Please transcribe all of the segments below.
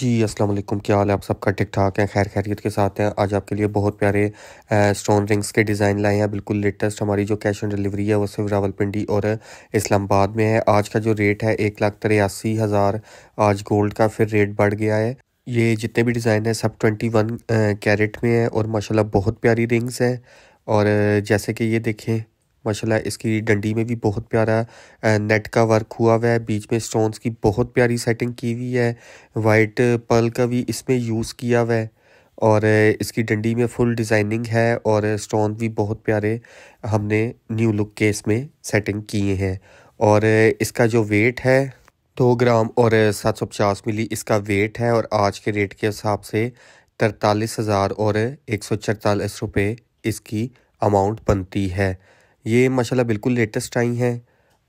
जी अस्सलाम वालेकुम क्या हाल है आप सबका ठीक ठाक हैं खैर खैरियत के साथ हैं आज आपके लिए बहुत प्यारे स्टोन रिंग्स के डिज़ाइन लाए हैं बिल्कुल लेटेस्ट हमारी जो कैश ऑन डिलीवरी है वो सिर्फ रावलपिंडी और इस्लामाबाद में है आज का जो रेट है एक लाख तिरासी हज़ार आज गोल्ड का फिर रेट बढ़ गया है ये जितने भी डिज़ाइन है सब ट्वेंटी वन कैरेट में है और माशाल्लाह बहुत प्यारी रिंग्स हैं और जैसे कि ये देखें माशाल्लाह इसकी डंडी में भी बहुत प्यारा नेट का वर्क हुआ हुआ है बीच में स्टोन्स की बहुत प्यारी सेटिंग की हुई है वाइट पर्ल का भी इसमें यूज़ किया हुआ है और इसकी डंडी में फुल डिज़ाइनिंग है और स्टोन भी बहुत प्यारे हमने न्यू लुक के इसमें सेटिंग किए हैं और इसका जो वेट है दो ग्राम और सात सौ पचास मिली इसका वेट है और आज के रेट के हिसाब से तरतालीस हज़ार और एक सौ चरतालीस रुपये इसकी अमाउंट बनती है ये माशाल्लाह बिल्कुल लेटेस्ट आई हैं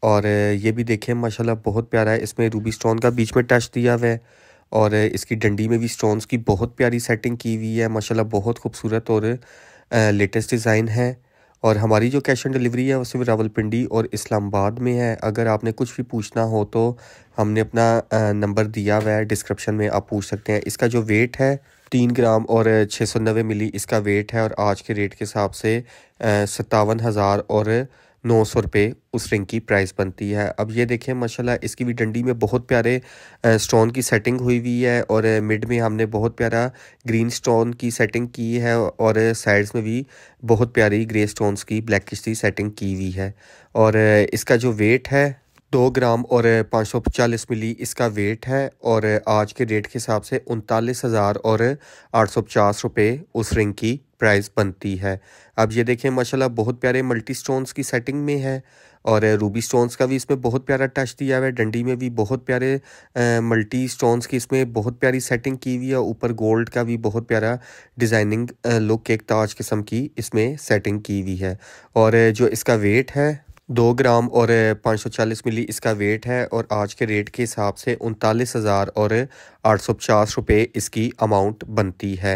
और ये भी देखें माशाल्लाह बहुत प्यारा है इसमें रूबी स्टोन का बीच में टच दिया हुआ है और इसकी डंडी में भी स्टोन्स की बहुत प्यारी सेटिंग की हुई है माशाल्लाह बहुत खूबसूरत और लेटेस्ट डिज़ाइन है और हमारी जो कैश ऑन डिलीवरी है वो सिर्फ रावलपिंडी और इस्लामाबाद में है अगर आपने कुछ भी पूछना हो तो हमने अपना नंबर दिया हुआ है डिस्क्रिप्शन में आप पूछ सकते हैं इसका जो वेट है तीन ग्राम और छः सौ नब्बे मिली इसका वेट है और आज के रेट के हिसाब से सत्तावन हज़ार और नौ सौ रुपये उस रिंग की प्राइस बनती है अब ये देखें माशाल्लाह इसकी भी डंडी में बहुत प्यारे स्टोन की सेटिंग हुई हुई है और मिड में हमने बहुत प्यारा ग्रीन स्टोन की सेटिंग की है और साइड्स में भी बहुत प्यारी ग्रे स्टोन्स की ब्लैक की सेटिंग की हुई है और इसका जो वेट है दो ग्राम और पाँच सौ पचालीस मिली इसका वेट है और आज के रेट के हिसाब से उनतालीस हज़ार और आठ सौ पचास रुपये उस रिंग की प्राइस बनती है अब ये देखें माशाल्लाह बहुत प्यारे मल्टी स्टोन्स की सेटिंग में है और रूबी स्टोन्स का भी इसमें बहुत प्यारा टच दिया हुआ है डंडी में भी बहुत प्यारे मल्टी स्टोन्स की इसमें बहुत प्यारी सेटिंग की हुई है ऊपर गोल्ड का भी बहुत प्यारा डिज़ाइनिंग लुक एक ताज किस्म की इसमें सेटिंग की हुई है और जो इसका वेट है दो ग्राम और 540 मिली इसका वेट है और आज के रेट के हिसाब से उनतालीस हज़ार और आठ सौ पचास रुपये इसकी अमाउंट बनती है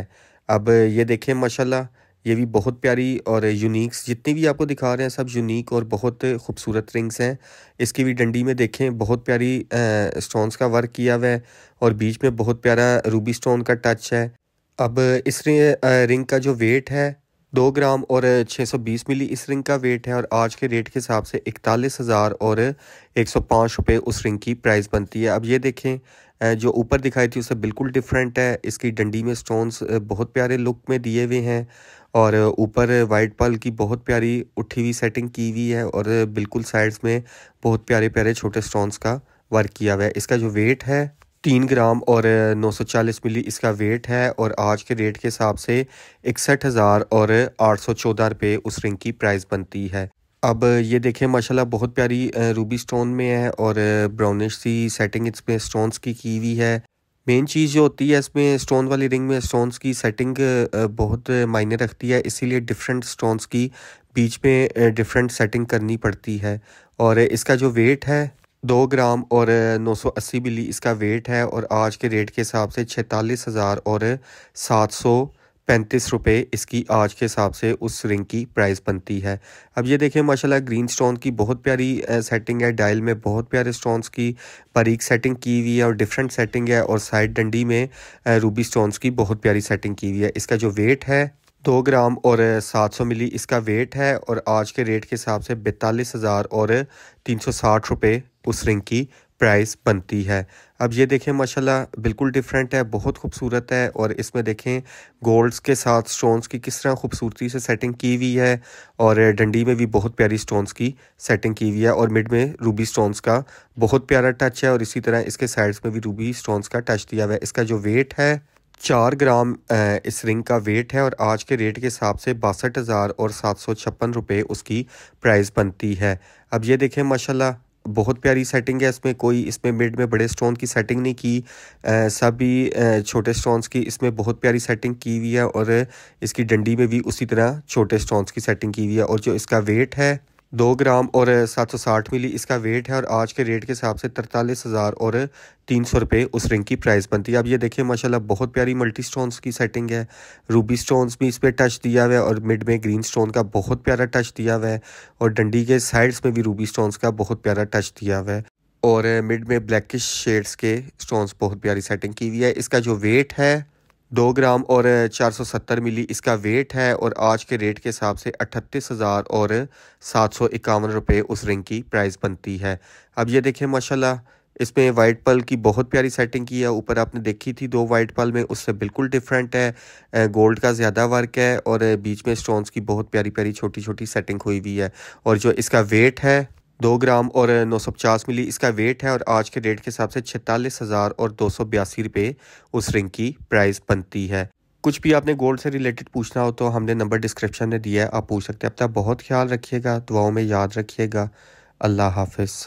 अब ये देखें माशाल्लाह ये भी बहुत प्यारी और यूनिक्स जितनी भी आपको दिखा रहे हैं सब यूनिक और बहुत खूबसूरत रिंग्स हैं इसकी भी डंडी में देखें बहुत प्यारी स्टोन्स का वर्क किया हुआ है और बीच में बहुत प्यारा रूबी स्टोन का टच है अब इस रिंग का जो वेट है दो ग्राम और 620 मिली इस रिंग का वेट है और आज के रेट के हिसाब से इकतालीस हज़ार और एक सौ पाँच रुपये उस रिंग की प्राइस बनती है अब ये देखें जो ऊपर दिखाई थी उससे बिल्कुल डिफरेंट है इसकी डंडी में स्टोन्स बहुत प्यारे लुक में दिए हुए हैं और ऊपर वाइट पल की बहुत प्यारी उठी हुई सेटिंग की हुई है और बिल्कुल साइड्स में बहुत प्यारे प्यारे छोटे स्टोन्स का वर्क किया हुआ है इसका जो वेट है तीन ग्राम और 940 मिली इसका वेट है और आज के रेट के हिसाब से इकसठ हज़ार और आठ सौ चौदह रुपये उस रिंग की प्राइस बनती है अब ये देखें माशाल्लाह बहुत प्यारी रूबी स्टोन में है और ब्राउनिश सी सेटिंग इसमें स्टोन्स की की हुई है मेन चीज़ जो होती है इसमें स्टोन वाली रिंग में स्टोन्स की सेटिंग बहुत मायने रखती है इसीलिए डिफरेंट स्टोन्स की बीच में डिफरेंट सेटिंग करनी पड़ती है और इसका जो वेट है दो ग्राम और नौ सौ अस्सी मिली इसका वेट है और आज के रेट के हिसाब से छतालीस हज़ार और सात सौ पैंतीस रुपये इसकी आज के हिसाब से उस रिंग की प्राइस बनती है अब ये देखें माशाल्लाह ग्रीन स्टोन की बहुत प्यारी सेटिंग है डायल में बहुत प्यारे स्टोन्स की बारीक सेटिंग की हुई है और डिफरेंट सेटिंग है और साइड डंडी में रूबी स्टोन्स की बहुत प्यारी सेटिंग की हुई है इसका जो वेट है दो ग्राम और सात सौ मिली इसका वेट है और आज के रेट के हिसाब से बैतालीस हज़ार और तीन सौ साठ रुपये उस रिंग की प्राइस बनती है अब ये देखें माशाल्लाह बिल्कुल डिफरेंट है बहुत खूबसूरत है और इसमें देखें गोल्ड्स के साथ स्टोन्स की किस तरह खूबसूरती से सेटिंग की हुई है और डंडी में भी बहुत प्यारी स्टोन्स की सेटिंग की हुई है और मिड में रूबी स्टोन्स का बहुत प्यारा टच है और इसी तरह इसके साइड्स में भी रूबी स्टोन्स का टच दिया हुआ है इसका जो वेट है चार ग्राम इस रिंग का वेट है और आज के रेट के हिसाब से बासठ हज़ार और सात सौ छप्पन रुपये उसकी प्राइस बनती है अब ये देखें माशाल्लाह बहुत प्यारी सेटिंग है इसमें कोई इसमें मिड में बड़े स्टोन की सेटिंग नहीं की सभी छोटे स्टोन्स की इसमें बहुत प्यारी सेटिंग की हुई है और इसकी डंडी में भी उसी तरह छोटे स्टोन्स की सेटिंग की हुई है और जो इसका वेट है दो ग्राम और सात सौ साठ मिली इसका वेट है और आज के रेट के हिसाब से तरतालीस हज़ार और तीन सौ रुपये उस रिंग की प्राइस बनती है अब ये देखिए माशाल्लाह बहुत प्यारी मल्टी स्टोन्स की सेटिंग है रूबी स्टोन्स भी इस पर टच दिया हुआ है और मिड में ग्रीन स्टोन का बहुत प्यारा टच दिया हुआ है और डंडी के साइड्स में भी रूबी स्टोन्स का बहुत प्यारा टच दिया हुआ है और मिड में ब्लैकिश शेड्स के स्टोन्स बहुत प्यारी सेटिंग की हुई है इसका जो वेट है दो ग्राम और 470 मिली इसका वेट है और आज के रेट के हिसाब से अठतीस हज़ार और सात सौ इक्यावन रुपये उस रिंग की प्राइस बनती है अब ये देखें माशाल्लाह इसमें वाइट पल की बहुत प्यारी सेटिंग की है ऊपर आपने देखी थी दो वाइट पल में उससे बिल्कुल डिफरेंट है गोल्ड का ज़्यादा वर्क है और बीच में स्टोन्स की बहुत प्यारी प्यारी छोटी छोटी सेटिंग हुई हुई है और जो इसका वेट है दो ग्राम और नौ सौ पचास मिली इसका वेट है और आज के रेट के हिसाब से छतालीस हज़ार और दो सौ बयासी रुपये उस रिंग की प्राइस बनती है कुछ भी आपने गोल्ड से रिलेटेड पूछना हो तो हमने नंबर डिस्क्रिप्शन में दिया है आप पूछ सकते हैं अब तक बहुत ख्याल रखिएगा दुआओं में याद रखिएगा अल्लाह हाफिज़